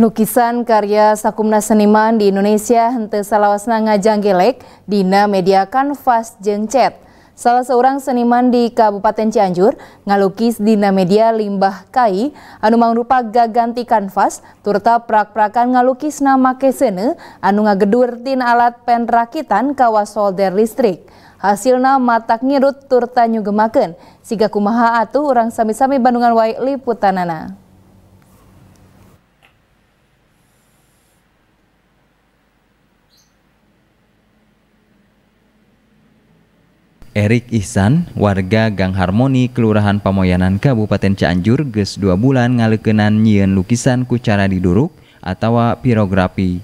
Lukisan karya sakumna seniman di Indonesia hente salawasna ngajanggelek dina media kanvas Jeng Cet. Salah seorang seniman di Kabupaten Cianjur ngalukis dina media limbah kai anu mangrupa gaganti kanvas turta prak-prakan ngalukis nama kesene anu ngagedur tin alat penrakitan kawas solder listrik. Hasilna matak ngirut turta nyugemaken siga kumaha atuh orang sami-sami Bandungan Wai liputanana. Erik Ihsan, warga Gang Harmoni, Kelurahan Pamoyanan, Kabupaten Cianjur, ges dua bulan ngalekenan nyian lukisan kucara diduruk atau pirografi.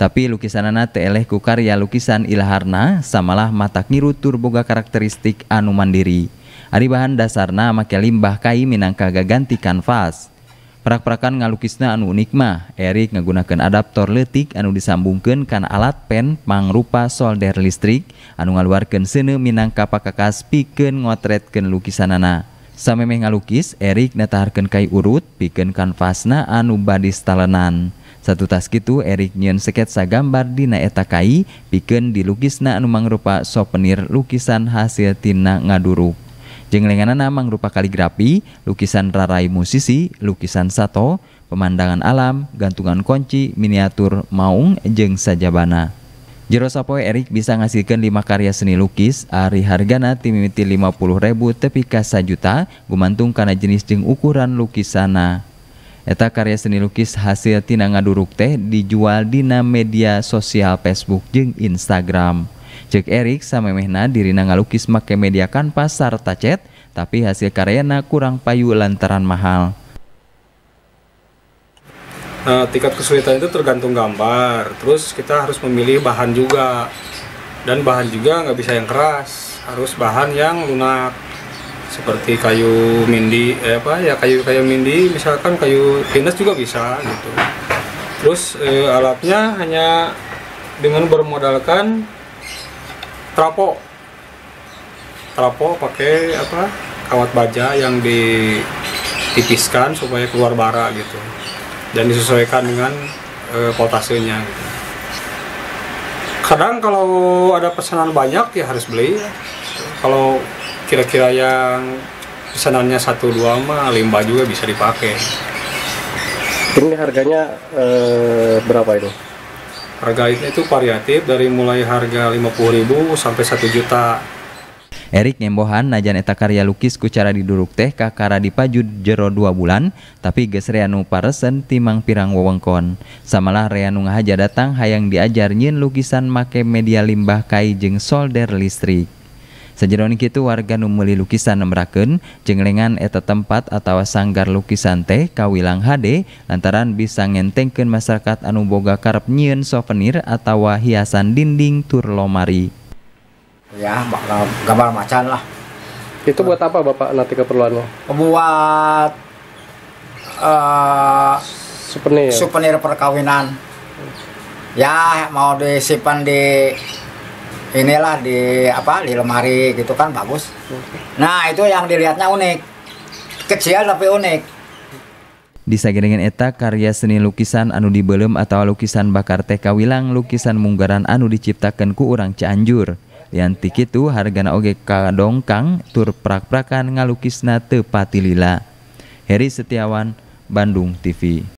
Tapi lukisanana teleh ku karya lukisan Ilaharna samalah mata ngiru turboga karakteristik anu mandiri. Ari bahan dasarna make limbah kai minangka gaganti kanvas. prakan ngalukis na anu unikmah Erik ngaguna adaptor letik anu disambungken kan alat pen pang rupa solder listrik anu ngaluken sene Minang kaakakkas piken ngotret ken lukisan nana sam me ngalukis Erik ne taharken kai urut piken kan fasna anu badis staan satu tasitu Erik nyen seket sa gambar dina takai piken dilukis na nuang rupa sopenir lukisan hasil tinna ngaduuru Jenglenganan namang kaligrafi, lukisan rarai musisi, lukisan sato, pemandangan alam, gantungan kunci, miniatur, maung, jeng sajabana. Jero Erik bisa ngasihkan 5 karya seni lukis, ari hargana timimiti 50 ribu tepi kasa juta, gumantung karena jenis jeng ukuran lukisana. Eta karya seni lukis hasil tina ngaduruk teh dijual dina media sosial Facebook jeng Instagram. Jack Erik Mehna dirina ngalukis make media kanvas sarta cat, tapi hasil karyana kurang payu lantaran mahal. Nah, tingkat kesulitan itu tergantung gambar. Terus kita harus memilih bahan juga. Dan bahan juga nggak bisa yang keras, harus bahan yang lunak seperti kayu mindi eh apa ya kayu kayu mindi misalkan kayu pinus juga bisa gitu terus eh, alatnya hanya dengan bermodalkan trapo trapo pakai apa kawat baja yang ditipiskan supaya keluar bara gitu dan disesuaikan dengan e, eh, potasinya gitu. kadang kalau ada pesanan banyak ya harus beli kalau kira-kira yang pesanannya satu dua mah limbah juga bisa dipakai ini harganya e, berapa itu Harga itu variatif dari mulai harga 50.000 sampai 1 juta. Erik Nyembohan najan eta karya lukis kucara diduruk teh kakara dipaju jero dua bulan tapi geus reanu paresen timang pirang wewengkon samalah reanu ngahaja datang hayang diajar nyin lukisan make media limbah kai jeng solder listrik Sajeron gitu warga numeli lukisan nembraken jenglengan eta tempat atau sanggar lukisan teh kawilang HD lantaran bisa ngentengken masyarakat anu boga karep nyieun souvenir atau hiasan dinding tur lomari. Ya, gambar macan lah. Itu buat apa Bapak nanti keperluan lo? Buat uh, souvenir. Souvenir perkawinan. Ya, mau disimpan di inilah di apa di lemari gitu kan bagus. Nah itu yang dilihatnya unik, kecil tapi unik. Di sagiringan eta karya seni lukisan anu Belum atau lukisan bakar teh kawilang lukisan munggaran anu diciptakan ku orang Cianjur. Lianti kitu hargana oge kadongkang tur prak-prakan ngalukisna nate patilila lila. Heri Setiawan, Bandung TV.